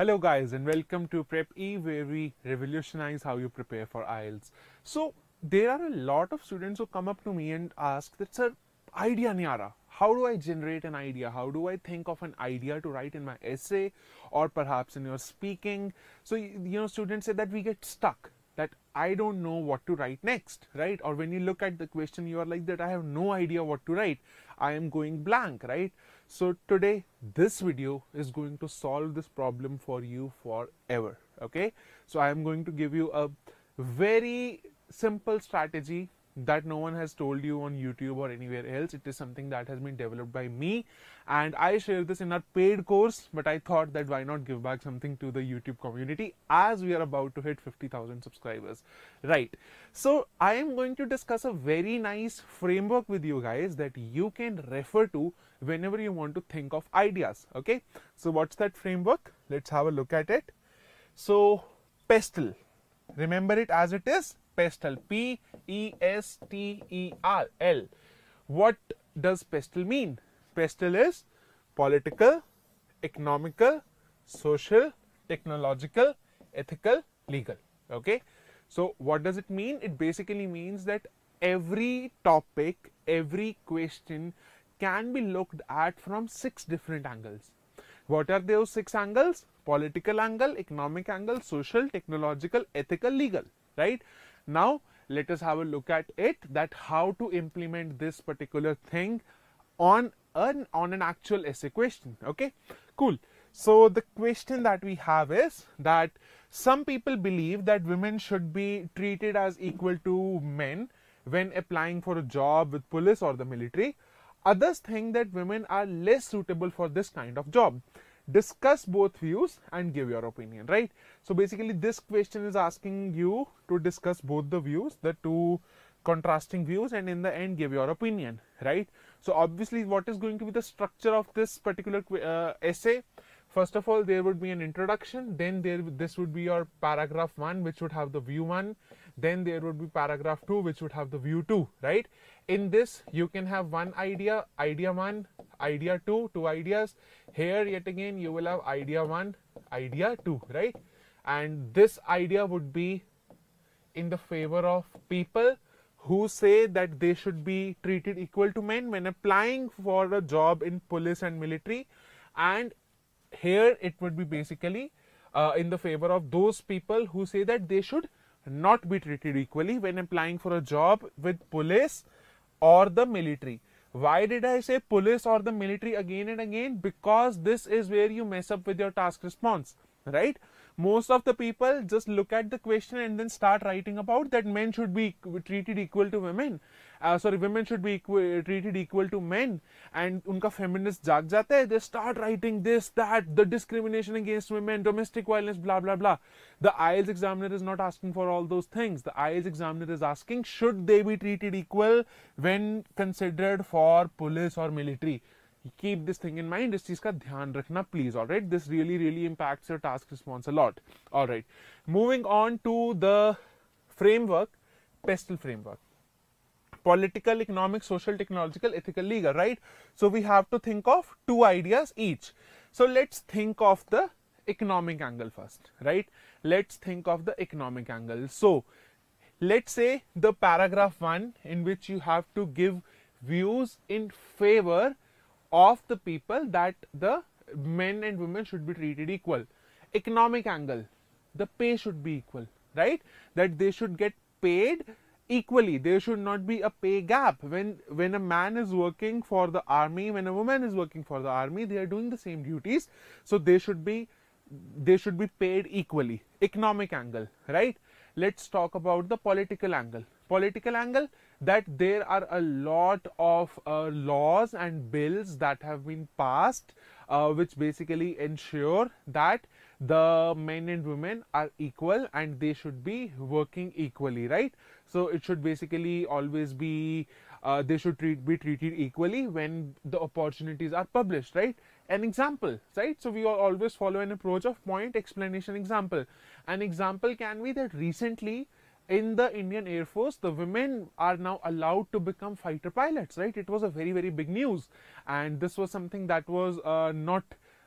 Hello guys and welcome to Prep E, where we revolutionize how you prepare for IELTS. So there are a lot of students who come up to me and ask that sir idea nahi How do I generate an idea? How do I think of an idea to write in my essay or perhaps in your speaking? So you know students say that we get stuck I don't know what to write next, right? Or when you look at the question, you are like that, I have no idea what to write. I am going blank, right? So today, this video is going to solve this problem for you forever, okay? So I am going to give you a very simple strategy that no one has told you on YouTube or anywhere else. It is something that has been developed by me, and I share this in our paid course. But I thought that why not give back something to the YouTube community as we are about to hit 50,000 subscribers, right? So, I am going to discuss a very nice framework with you guys that you can refer to whenever you want to think of ideas, okay? So, what's that framework? Let's have a look at it. So, PESTEL Remember it as it is pestle. P E S T E R L. What does pestle mean? Pestle is political, economical, social, technological, ethical, legal. Okay. So, what does it mean? It basically means that every topic, every question can be looked at from six different angles. What are those six angles? political angle, economic angle, social, technological, ethical, legal, right? Now, let us have a look at it that how to implement this particular thing on an, on an actual essay question, okay? Cool. So the question that we have is that some people believe that women should be treated as equal to men when applying for a job with police or the military. Others think that women are less suitable for this kind of job discuss both views and give your opinion right so basically this question is asking you to discuss both the views the two contrasting views and in the end give your opinion right so obviously what is going to be the structure of this particular uh, essay First of all, there would be an introduction. Then there, this would be your paragraph one, which would have the view one. Then there would be paragraph two, which would have the view two, right? In this, you can have one idea, idea one, idea two, two ideas. Here, yet again, you will have idea one, idea two, right? And this idea would be in the favor of people who say that they should be treated equal to men when applying for a job in police and military and here it would be basically uh, in the favor of those people who say that they should not be treated equally when applying for a job with police or the military. Why did I say police or the military again and again? Because this is where you mess up with your task response, right? most of the people just look at the question and then start writing about that men should be treated equal to women uh, sorry women should be equal, treated equal to men and unka feminist jag jate they start writing this that the discrimination against women domestic violence blah blah blah the IELTS examiner is not asking for all those things the IELTS examiner is asking should they be treated equal when considered for police or military keep this thing in mind This is का ध्यान रखना please. All right. This really, really impacts your task response a lot. All right. Moving on to the framework, pestle framework. Political, economic, social, technological, ethical, legal, right? So we have to think of two ideas each. So let's think of the economic angle first, right? Let's think of the economic angle. So let's say the paragraph one in which you have to give views in favor of the people that the men and women should be treated equal economic angle the pay should be equal right that they should get paid equally there should not be a pay gap when when a man is working for the army when a woman is working for the army they are doing the same duties so they should be they should be paid equally economic angle right let's talk about the political angle political angle that there are a lot of uh, laws and bills that have been passed uh, which basically ensure that the men and women are equal and they should be working equally right so it should basically always be uh, they should treat, be treated equally when the opportunities are published right an example right so we always follow an approach of point explanation example an example can be that recently in the Indian Air Force, the women are now allowed to become fighter pilots, right? It was a very, very big news. And this was something that was uh, not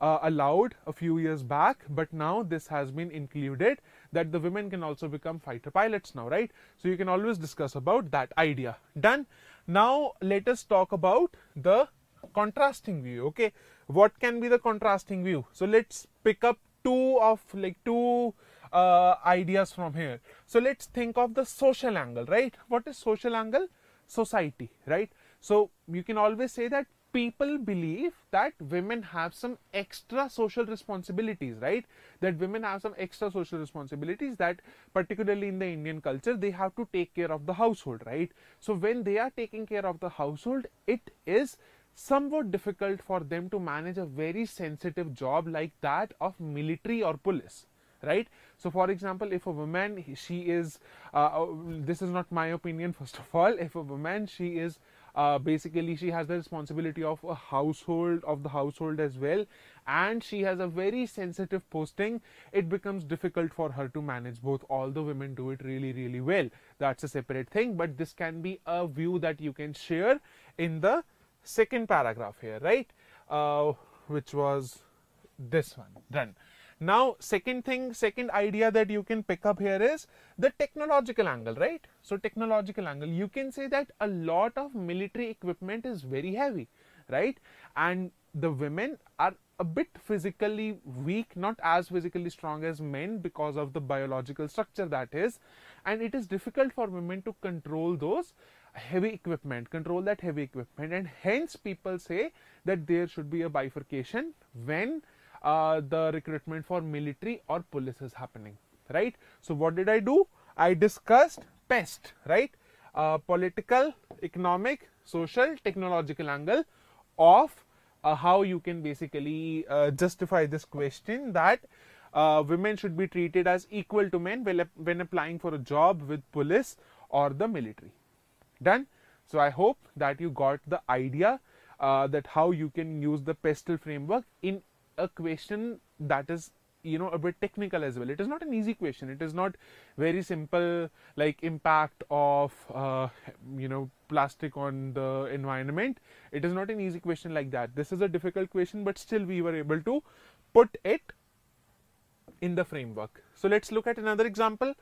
uh, allowed a few years back, but now this has been included that the women can also become fighter pilots now, right? So you can always discuss about that idea. Done. Now let us talk about the contrasting view, okay? What can be the contrasting view? So let's pick up two of like two uh, ideas from here. So let's think of the social angle, right? What is social angle? Society, right? So you can always say that people believe that women have some extra social responsibilities, right? That women have some extra social responsibilities that, particularly in the Indian culture, they have to take care of the household, right? So when they are taking care of the household, it is somewhat difficult for them to manage a very sensitive job like that of military or police right so for example if a woman she is uh, uh this is not my opinion first of all if a woman she is uh, basically she has the responsibility of a household of the household as well and she has a very sensitive posting it becomes difficult for her to manage both all the women do it really really well that's a separate thing but this can be a view that you can share in the second paragraph here right uh, which was this one done now, second thing, second idea that you can pick up here is the technological angle, right? So, technological angle, you can say that a lot of military equipment is very heavy, right? And the women are a bit physically weak, not as physically strong as men because of the biological structure that is. And it is difficult for women to control those heavy equipment, control that heavy equipment. And hence, people say that there should be a bifurcation when uh, the recruitment for military or police is happening right so what did i do i discussed pest right uh, political economic social technological angle of uh, how you can basically uh, justify this question that uh, women should be treated as equal to men when applying for a job with police or the military done so i hope that you got the idea uh, that how you can use the pestle framework in a question that is you know a bit technical as well it is not an easy question it is not very simple like impact of uh, you know plastic on the environment it is not an easy question like that this is a difficult question but still we were able to put it in the framework so let's look at another example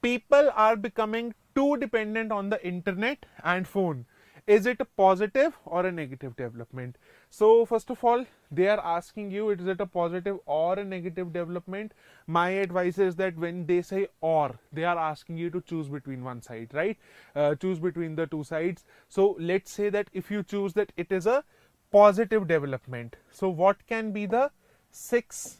people are becoming too dependent on the internet and phone is it a positive or a negative development so first of all they are asking you is it a positive or a negative development my advice is that when they say or they are asking you to choose between one side right uh, choose between the two sides so let's say that if you choose that it is a positive development so what can be the six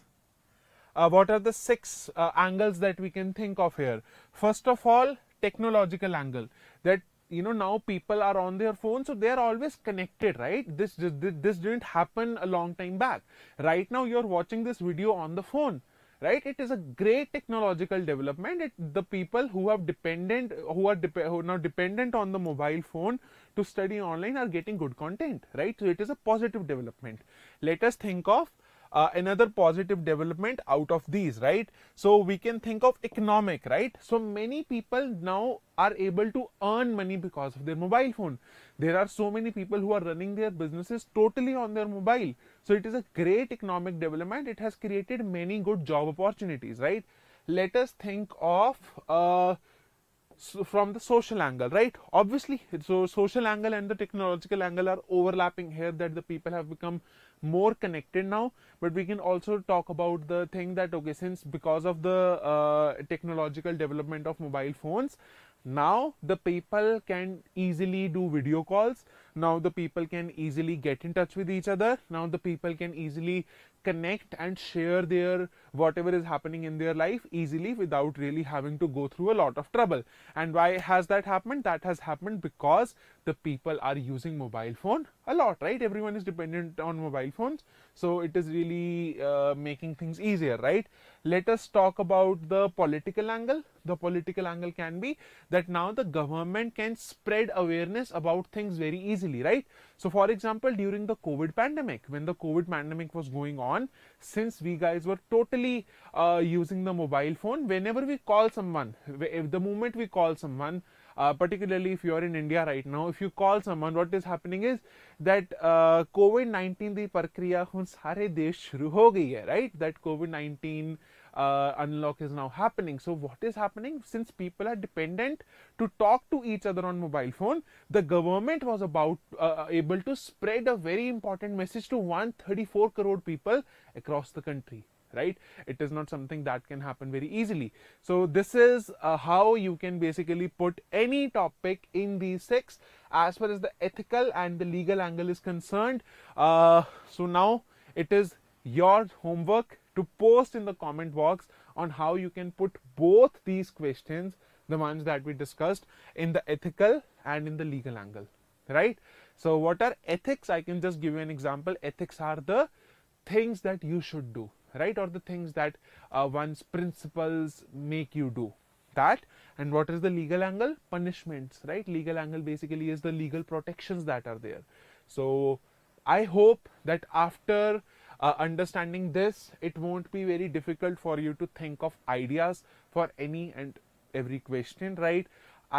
uh, what are the six uh, angles that we can think of here first of all technological angle that you know now people are on their phone so they're always connected right this, this this didn't happen a long time back right now you're watching this video on the phone right it is a great technological development it, the people who have dependent who are, who are now dependent on the mobile phone to study online are getting good content right so it is a positive development let us think of uh, another positive development out of these, right? So we can think of economic, right? So many people now are able to earn money because of their mobile phone. There are so many people who are running their businesses totally on their mobile. So it is a great economic development. It has created many good job opportunities, right? Let us think of uh, so from the social angle, right? Obviously, so social angle and the technological angle are overlapping here that the people have become more connected now but we can also talk about the thing that okay since because of the uh, technological development of mobile phones now the people can easily do video calls now the people can easily get in touch with each other now the people can easily connect and share their whatever is happening in their life easily without really having to go through a lot of trouble and why has that happened that has happened because the people are using mobile phone a lot right everyone is dependent on mobile phones so it is really uh, making things easier right let us talk about the political angle the political angle can be that now the government can spread awareness about things very easily easily, right? So, for example, during the COVID pandemic, when the COVID pandemic was going on, since we guys were totally uh, using the mobile phone, whenever we call someone, if the moment we call someone, uh, particularly if you're in India right now, if you call someone, what is happening is that uh, COVID 19 the प्रक्रिया हम sare desh shuru हो गई right? That COVID 19 uh, unlock is now happening. So what is happening? Since people are dependent to talk to each other on mobile phone, the government was about uh, uh able to spread a very important message to 134 crore people across the country right it is not something that can happen very easily so this is uh, how you can basically put any topic in these six as far as the ethical and the legal angle is concerned uh, so now it is your homework to post in the comment box on how you can put both these questions, the ones that we discussed, in the ethical and in the legal angle, right? So, what are ethics? I can just give you an example. Ethics are the things that you should do, right? Or the things that uh, one's principles make you do, that and what is the legal angle punishments right legal angle basically is the legal protections that are there so i hope that after uh, understanding this it won't be very difficult for you to think of ideas for any and every question right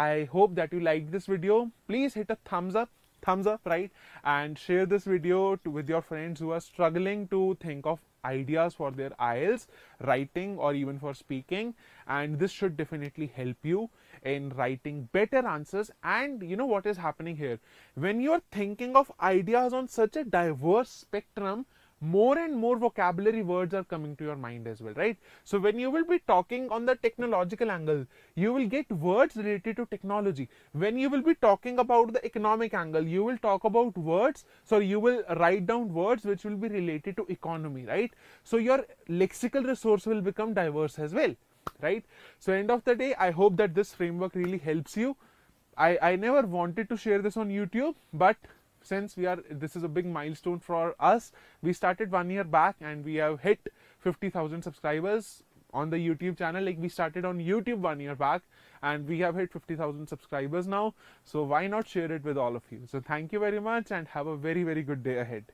i hope that you like this video please hit a thumbs up thumbs up right and share this video to, with your friends who are struggling to think of ideas for their IELTS writing or even for speaking and this should definitely help you in writing better answers and you know what is happening here when you are thinking of ideas on such a diverse spectrum more and more vocabulary words are coming to your mind as well, right? So when you will be talking on the technological angle, you will get words related to technology. When you will be talking about the economic angle, you will talk about words. So you will write down words which will be related to economy, right? So your lexical resource will become diverse as well, right? So end of the day, I hope that this framework really helps you. I, I never wanted to share this on YouTube, but since we are this is a big milestone for us we started one year back and we have hit 50000 subscribers on the youtube channel like we started on youtube one year back and we have hit 50000 subscribers now so why not share it with all of you so thank you very much and have a very very good day ahead